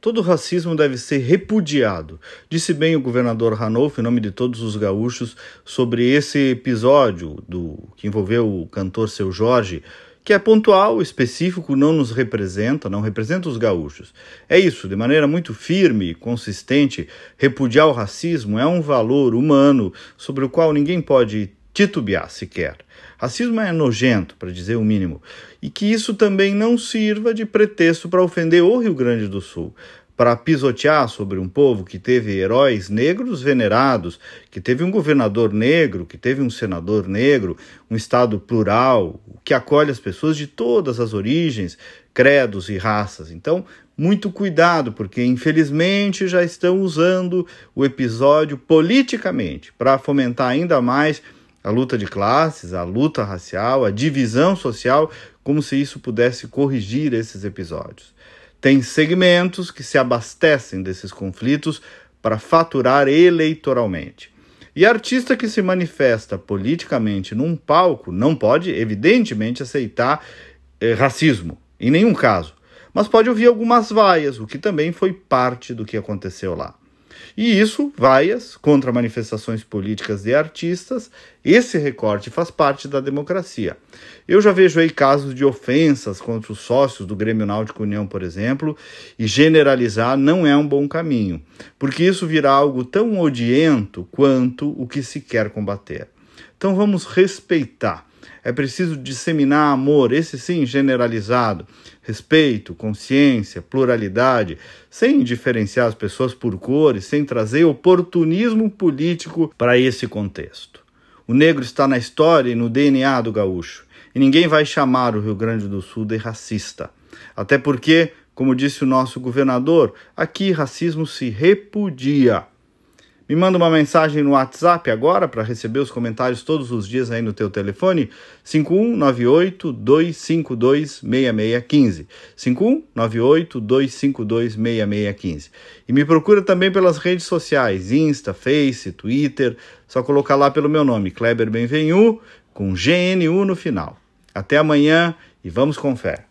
Todo racismo deve ser repudiado, disse bem o governador Ranolfo, em nome de todos os gaúchos, sobre esse episódio do que envolveu o cantor Seu Jorge, que é pontual, específico, não nos representa, não representa os gaúchos. É isso, de maneira muito firme, consistente, repudiar o racismo é um valor humano sobre o qual ninguém pode titubear sequer. Racismo é nojento, para dizer o mínimo, e que isso também não sirva de pretexto para ofender o Rio Grande do Sul, para pisotear sobre um povo que teve heróis negros venerados, que teve um governador negro, que teve um senador negro, um Estado plural, que acolhe as pessoas de todas as origens, credos e raças. Então, muito cuidado, porque infelizmente já estão usando o episódio politicamente para fomentar ainda mais a luta de classes, a luta racial, a divisão social, como se isso pudesse corrigir esses episódios. Tem segmentos que se abastecem desses conflitos para faturar eleitoralmente. E artista que se manifesta politicamente num palco não pode, evidentemente, aceitar eh, racismo, em nenhum caso, mas pode ouvir algumas vaias, o que também foi parte do que aconteceu lá. E isso, vaias contra manifestações políticas de artistas, esse recorte faz parte da democracia. Eu já vejo aí casos de ofensas contra os sócios do Grêmio Náutico União, por exemplo, e generalizar não é um bom caminho, porque isso virá algo tão odiento quanto o que se quer combater. Então vamos respeitar. É preciso disseminar amor, esse sim generalizado, respeito, consciência, pluralidade, sem diferenciar as pessoas por cores, sem trazer oportunismo político para esse contexto. O negro está na história e no DNA do gaúcho, e ninguém vai chamar o Rio Grande do Sul de racista. Até porque, como disse o nosso governador, aqui racismo se repudia. Me manda uma mensagem no WhatsApp agora para receber os comentários todos os dias aí no teu telefone, 5198 252 6615. 5198 252 6615. E me procura também pelas redes sociais, Insta, Face, Twitter, só colocar lá pelo meu nome, Kleber Benvenu, com GNU no final. Até amanhã e vamos com fé.